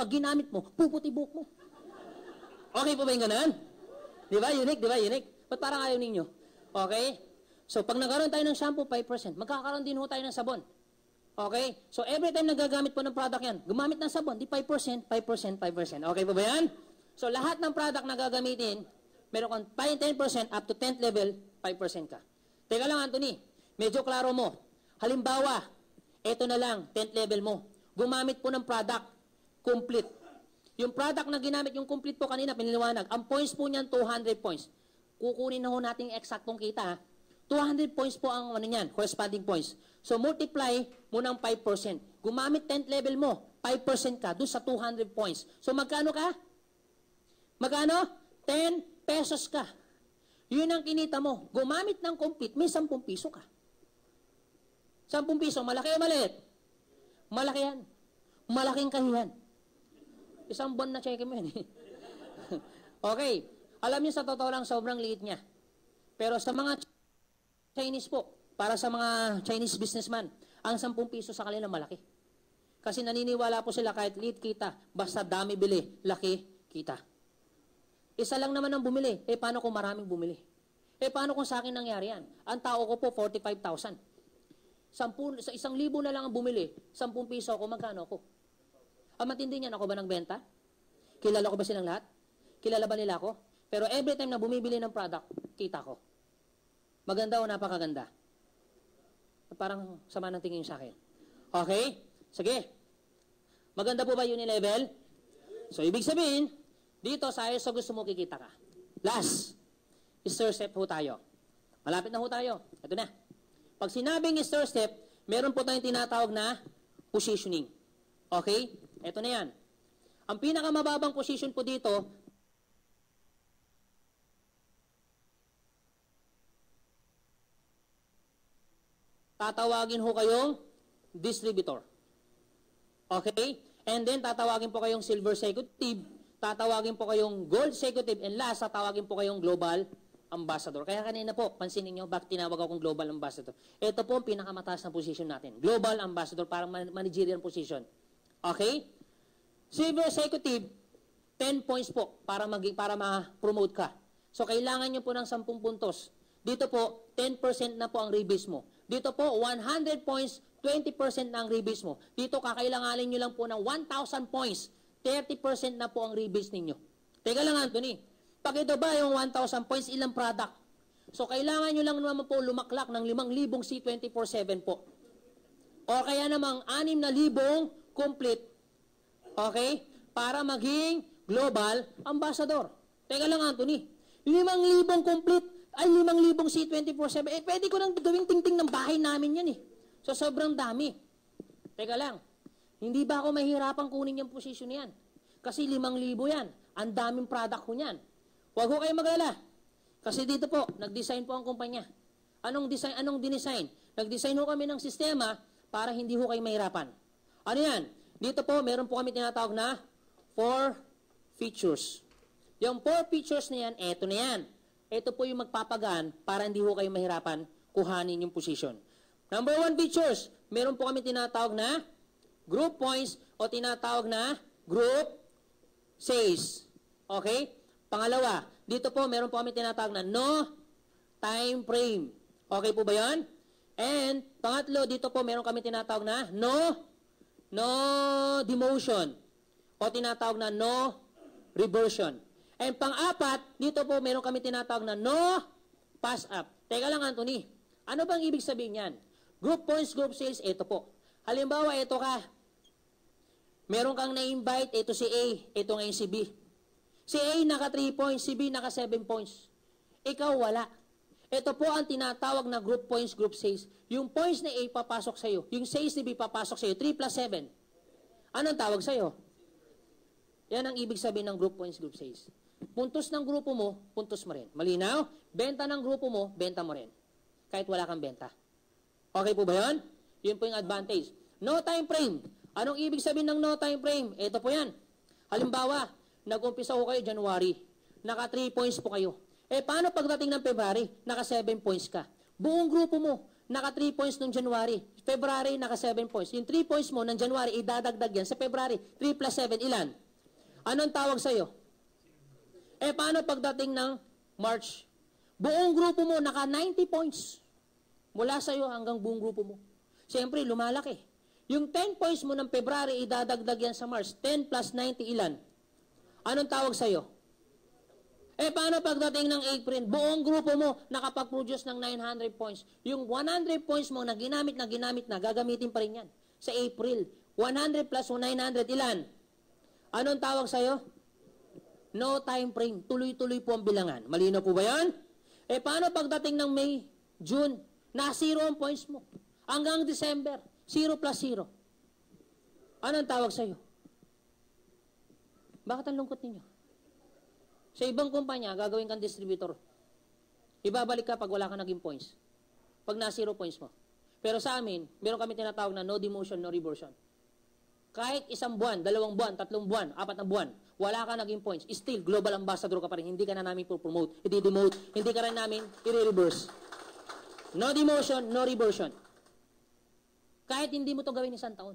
Pag ginamit mo, puputi buhok mo. Okay po ba yung ganun? Di ba? Unique, di ba? Unique. Ba't parang ayaw ninyo? Okay? So, pag nagkaroon tayo ng shampoo, 5%, magkakaroon din ho tayo ng sabon. Okay? So, every time nagagamit po ng product yan, gumamit ng sabon, di 5%, 5%, 5%. Okay po ba yan? So, lahat ng product na gagamitin, meron kang 5, 10% up to 10th level, 5% ka. Teka lang, Anthony. Medyo klaro mo. Halimbawa, ito na lang, 10th level mo. Gumamit po ng product complete. Yung product na ginamit, yung complete po kanina, piniliwanag. Ang points po niyan, 200 points. Kukunin na ho natin yung eksaktong kita. Ha? 200 points po ang ano niyan, corresponding points. So multiply mo ng 5%. Gumamit 10th level mo, 5% ka doon sa 200 points. So magkano ka? Magkano? 10 pesos ka. Yun ang kinita mo. Gumamit ng complete, may 10 piso ka. 10 piso, malaki o maliit? Malaki yan. Malaking kahiyan. Isang buwan na check mo yan. Eh. okay. Alam niyo sa totoo lang, sobrang liit niya. Pero sa mga Chinese po, para sa mga Chinese businessman, ang 10 piso sa kanila malaki. Kasi naniniwala po sila kahit liit kita, basta dami bili, laki kita. Isa lang naman ang bumili, eh paano kung maraming bumili? Eh paano kung sa akin nangyari yan? Ang tao ko po, 45,000. Sampun, sa isang libo na lang ang bumili, 10 piso ako, magkano ako? Ang ah, matindi niyan, ako ba benta? Kilala ko ba silang lahat? Kilala ba nila ako? Pero every time na bumibili ng product, kita ko. Maganda o napakaganda? Parang sama ng tingin sa akin. Okay? Sige. Maganda po ba yun level? So, ibig sabihin, dito sa ayos sa gusto mo kikita ka. Last, stir step po tayo. Malapit na po tayo. Ito na. Pag sinabing stir step, meron po tayong tinatawag na positioning. Okay? Ito na yan. Ang pinakamababang position po dito, tatawagin ho kayong distributor. Okay? And then, tatawagin po kayong silver executive, tatawagin po kayong gold executive, and last, tatawagin po kayong global ambassador. Kaya kanina po, pansinin nyo, bakit tinawag akong global ambassador? Ito po ang pinakamataas na position natin. Global ambassador, parang managerial position. Okay? Silver executive, 10 points po para, mag para ma-promote ka. So, kailangan nyo po ng 10 puntos. Dito po, 10% na po ang rebase mo. Dito po, 100 points, 20% na ang rebase mo. Dito, kakailanganin nyo lang po ng 1,000 points, 30% na po ang rebase ninyo. Teka lang, Anthony. Pag ito ba yung 1,000 points, ilang product? So, kailangan nyo lang naman po lumaklak ng 5,000 C24-7 po. O kaya namang 6,000 complete, okay, para maging global ambassador. Teka lang, Anthony. 5,000 complete, ay 5,000 C24-7. Eh, pwede ko nang gawing tingting ng bahay namin yan eh. So, sobrang dami. Teka lang, hindi ba ako mahirapang kunin yung position niyan? Kasi 5,000 yan. Ang daming product ko niyan. Huwag ko kayo maglala. Kasi dito po, nag-design po ang kumpanya. Anong design, anong dinesign? Nag-design ho kami ng sistema para hindi ho kayo mahirapan. Ano yan? Dito po, meron po kami tinatawag na four features. Yung four features na yan, eto na yan. Ito po yung magpapagaan para hindi ho kayo mahirapan kuhanin yung position. Number one features, meron po kami tinatawag na group points o tinatawag na group says. Okay? Pangalawa, dito po meron po kami tinatawag na no time frame. Okay po ba yan? And pangatlo, dito po meron kami tinatawag na no no demotion o tinatawag na no reversion. And pang-apat, dito po meron kami tinatawag na no pass up. Teka lang Anthony, ano bang ibig sabihin yan? Group points, group sales, ito po. Halimbawa, ito ka. Meron kang na-invite, ito si A, ito ngayon si B. Si A naka 3 points, si B naka 7 points. Ikaw wala. Ito po ang tinatawag na group points, group sales. Yung points na A papasok sa'yo, yung sales na B papasok sa'yo, 3 plus 7. Anong tawag sa'yo? Yan ang ibig sabihin ng group points, group sales. Puntos ng grupo mo, puntos mo rin. Malinaw? Benta ng grupo mo, benta mo rin. Kahit wala kang benta. Okay po ba yun? Yun po yung advantage. No time frame. Anong ibig sabihin ng no time frame? Ito po yan. Halimbawa, nag-umpisa ko kayo January. Naka 3 points po kayo. Eh, paano pagdating ng February, naka 7 points ka? Buong grupo mo, naka 3 points nung January. February, naka 7 points. Yung 3 points mo ng January, idadagdag yan sa February. 3 plus 7, ilan? Anong tawag sa'yo? Eh, paano pagdating ng March? Buong grupo mo, naka 90 points. Mula sa'yo hanggang buong grupo mo. Siyempre, lumalaki. Yung 10 points mo ng February, idadagdag yan sa March. 10 plus 90, ilan? Anong tawag sa'yo? Eh paano pagdating ng April, buong grupo mo nakapag-produce ng 900 points. Yung 100 points mo na ginamit na ginamit na, gagamitin pa rin yan sa April. 100 plus 900, ilan? Anong tawag sa'yo? No time frame. Tuloy-tuloy po ang bilangan. Malino po ba yan? Eh paano pagdating ng May, June, na zero ang points mo. Hanggang December, zero plus zero. Anong tawag sa'yo? Bakit ang lungkot ninyo? Sa ibang kumpanya, gagawin kang distributor. Ibabalik ka pag wala kang naging points. Pag na zero points mo. Pero sa amin, meron kami tinatawag na no demotion, no reversion. Kahit isang buwan, dalawang buwan, tatlong buwan, apat na buwan, wala ka naging points, still global ambassador ka pa rin. Hindi ka na namin promote, i-demote, hindi ka rin namin i-reverse. No demotion, no reversion. Kahit hindi mo to gawin isang taon.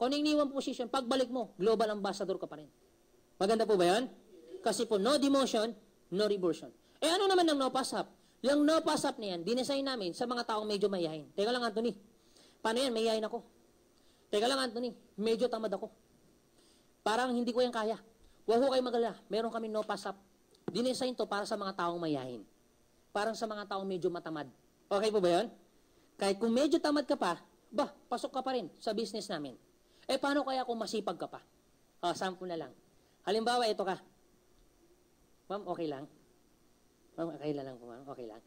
Kung iniwan position, pagbalik mo, global ambassador ka pa rin. Maganda po ba yan? Kasi po, no demotion, no reversion. Eh ano naman ang no pass up? Yung no pass up na yan, dinesign namin sa mga taong medyo mayahin. Teka lang, Anthony. Paano yan? Mayahin ako. Teka lang, Anthony. Medyo tamad ako. Parang hindi ko yan kaya. Huwag ko kayo magalala. Meron kami no pass up. Dinesign to para sa mga taong mayahin. Parang sa mga taong medyo matamad. Okay po ba yun? Kahit kung medyo tamad ka pa, ba, pasok ka pa rin sa business namin. Eh, paano kaya kung masipag ka pa? O, ah, sample na lang. Halimbawa, ito ka. Ma'am, okay lang? Ma'am, okay lang po, ma'am. Okay lang.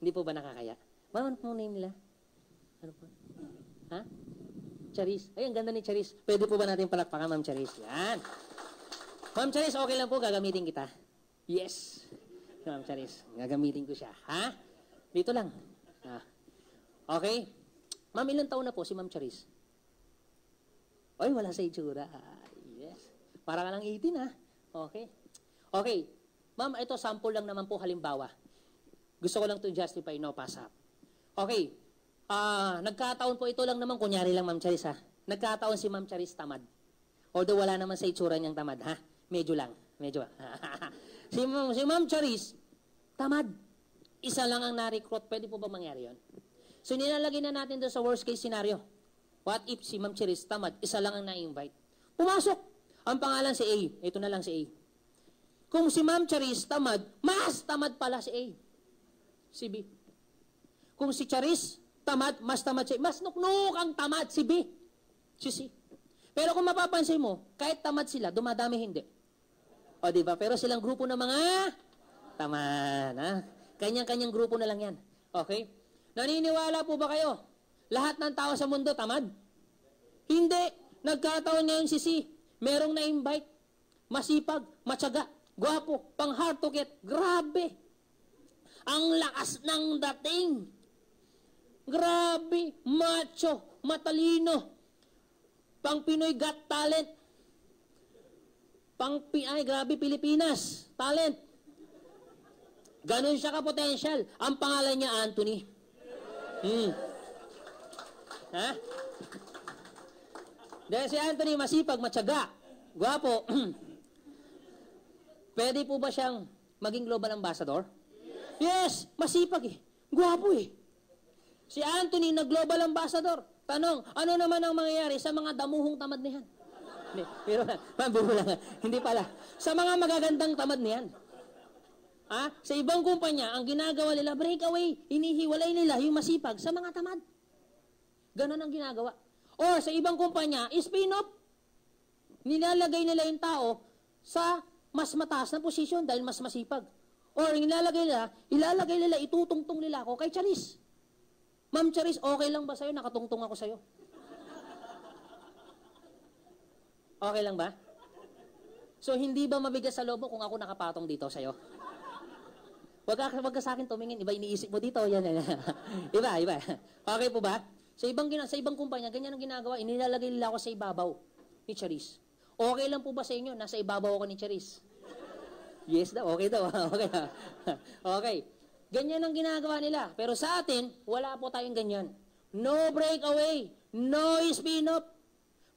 Hindi po ba nakakaya? Ma'am, ano po name nila? Ano po? Ha? Charis. Ay, ang ganda ni Charis. Pwede po ba natin palakpakan, Ma'am Charis? Yan. Ma'am Charis, okay lang po. Gagamitin kita. Yes. Ma'am Charis, gagamitin ko siya. Ha? Dito lang. Ah. Okay. Ma'am, ilang taon na po si Ma'am Charis? Ay, wala sa itsura. Ah, yes. Para ka lang 18, ha? Ah. Okay. Okay. Ma'am, ito sample lang naman po halimbawa. Gusto ko lang to justify, no, pass up. Okay. Uh, nagkataon po ito lang naman, kunyari lang Ma'am Charis ha. Nagkataon si Ma'am Charis tamad. Although wala naman sa itsura niyang tamad ha. Medyo lang. Medyo. si, Ma'am, si Ma'am Charis, tamad. Isa lang ang na-recruit. Pwede po ba mangyari yon? So nilalagay na natin doon sa worst case scenario. What if si Ma'am Charis tamad, isa lang ang na-invite? Pumasok. Ang pangalan si A. Ito na lang si A. Kung si Ma'am Charis tamad, mas tamad pala si A. Si B. Kung si Charis tamad, mas tamad si A. Mas nuknuk ang tamad si B. Si C. Pero kung mapapansin mo, kahit tamad sila, dumadami hindi. O di ba? Pero silang grupo ng mga tamad. Ha? Kanyang-kanyang grupo na lang yan. Okay? Naniniwala po ba kayo? Lahat ng tao sa mundo tamad? Hindi. Nagkataon ngayon si C. Merong na-invite. Masipag, matyaga. Gwapo, pang hard to get. Grabe. Ang lakas ng dating. Grabe, macho, matalino. Pang Pinoy got talent. Pang PI, grabe, Pilipinas. Talent. Ganon siya ka-potential. Ang pangalan niya, Anthony. Hmm. Ha? Dahil si Anthony masipag, matyaga, gwapo. Pwede po ba siyang maging global ambassador? Yes! yes masipag eh. Gwapo eh. Si Anthony na global ambassador. Tanong, ano naman ang mangyayari sa mga damuhong tamad niyan? Hindi, pero na, lang. Hindi pala. Sa mga magagandang tamad niyan. Ha? Sa ibang kumpanya, ang ginagawa nila, breakaway, inihiwalay nila yung masipag sa mga tamad. Ganon ang ginagawa. Or sa ibang kumpanya, spin-off. Nilalagay nila yung tao sa mas mataas na posisyon dahil mas masipag. Or ilalagay nila, ilalagay nila, itutungtong nila ako kay Charis. Ma'am Charis, okay lang ba sa'yo? Nakatungtong ako sa'yo. Okay lang ba? So, hindi ba mabigas sa lobo kung ako nakapatong dito sa'yo? Wag ka, wag ka sa akin tumingin. Iba iniisip mo dito. Yan, yan. iba, iba. Okay po ba? Sa ibang, sa ibang kumpanya, ganyan ang ginagawa. Inilalagay nila ako sa ibabaw ni Charis. Okay lang po ba sa inyo? Nasa ibabaw ko ni Charis. Yes daw, okay daw. okay na. okay. Ganyan ang ginagawa nila. Pero sa atin, wala po tayong ganyan. No breakaway. No spin-off.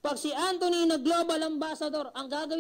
Pag si Anthony na global ambassador, ang gagawin